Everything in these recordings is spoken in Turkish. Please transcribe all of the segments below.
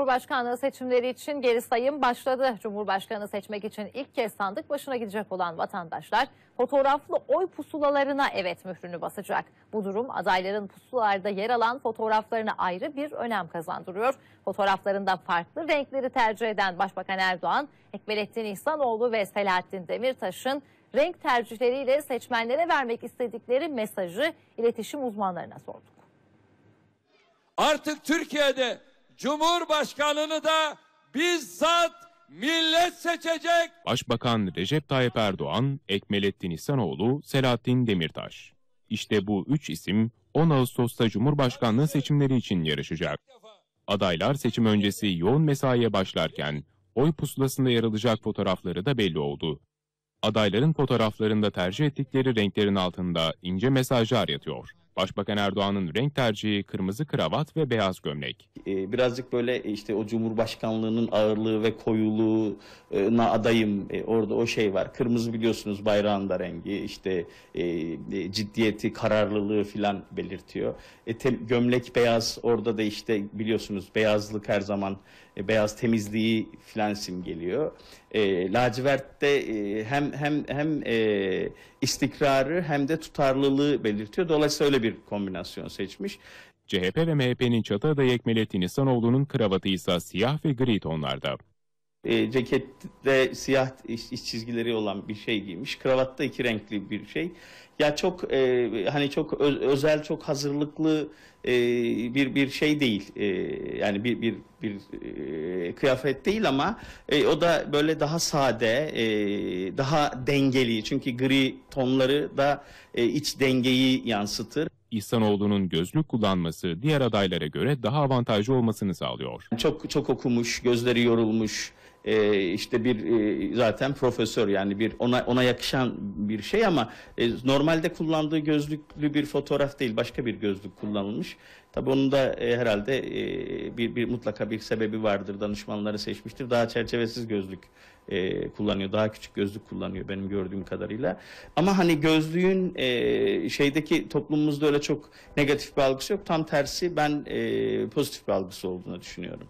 Cumhurbaşkanlığı seçimleri için geri sayım başladı. Cumhurbaşkanı seçmek için ilk kez sandık başına gidecek olan vatandaşlar fotoğraflı oy pusulalarına evet mührünü basacak. Bu durum adayların pusulalarda yer alan fotoğraflarına ayrı bir önem kazandırıyor. Fotoğraflarında farklı renkleri tercih eden Başbakan Erdoğan, Ekmelettin İhsanoğlu ve Selahattin Demirtaş'ın renk tercihleriyle seçmenlere vermek istedikleri mesajı iletişim uzmanlarına sorduk. Artık Türkiye'de Cumhurbaşkanını da bizzat millet seçecek. Başbakan Recep Tayyip Erdoğan, Ekmelettin İhsanoğlu, Selahattin Demirtaş. İşte bu üç isim 10 Ağustos'ta Cumhurbaşkanlığı seçimleri için yarışacak. Adaylar seçim öncesi yoğun mesaiye başlarken oy pusulasında yer alacak fotoğrafları da belli oldu. Adayların fotoğraflarında tercih ettikleri renklerin altında ince mesajlar yatıyor. Başbakan Erdoğan'ın renk tercihi kırmızı kravat ve beyaz gömlek. Ee, birazcık böyle e, işte o Cumhurbaşkanlığının ağırlığı ve koyuluğuna adayım e, orada o şey var. Kırmızı biliyorsunuz bayrağın da rengi işte e, ciddiyeti, kararlılığı filan belirtiyor. Gömlek beyaz orada da işte biliyorsunuz beyazlık her zaman beyaz temizliği filan simgeliyor. E, lacivertte e, hem hem hem e, istikrarı hem de tutarlılığı belirtiyor. Dolayısıyla öyle böyle bir kombinasyon seçmiş. CHP ve MHP'nin çatı adayı Ekmelettin İhsanoğlu'nun kravatı ise siyah ve gri tonlarda e, cekette siyah iç iş çizgileri olan bir şey giymiş. Kravatta iki renkli bir şey. Ya çok e, hani çok öz, özel, çok hazırlıklı e, bir bir şey değil. E, yani bir bir bir e, kıyafet değil ama e, o da böyle daha sade, e, daha dengeli. Çünkü gri tonları da e, iç dengeyi yansıtır. İhsanoğlu'nun gözlük kullanması diğer adaylara göre daha avantajlı olmasını sağlıyor. Çok çok okumuş, gözleri yorulmuş, e, işte bir e, zaten profesör yani bir ona ona yakışan bir şey ama e, normalde kullandığı gözlüklü bir fotoğraf değil başka bir gözlük kullanılmış. Tabii onun da e, herhalde e, bir, bir mutlaka bir sebebi vardır. Danışmanları seçmiştir. Daha çerçevesiz gözlük e, kullanıyor. Daha küçük gözlük kullanıyor benim gördüğüm kadarıyla. Ama hani gözlüğün e, şeydeki toplumumuzda öyle çok negatif bir algısı yok. Tam tersi ben e, pozitif bir algısı olduğunu düşünüyorum.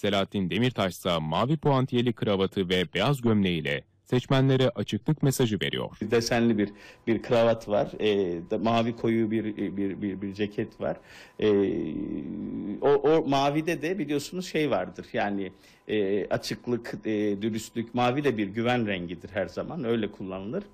Selahattin Demirtaş ise mavi puantiyeli kravatı ve beyaz gömleğiyle seçmenlere açıklık mesajı veriyor. Desenli bir bir kravat var, e, da, mavi koyu bir bir bir, bir ceket var. E, o, o mavide de biliyorsunuz şey vardır. Yani e, açıklık, e, dürüstlük, mavi de bir güven rengidir her zaman. Öyle kullanılır.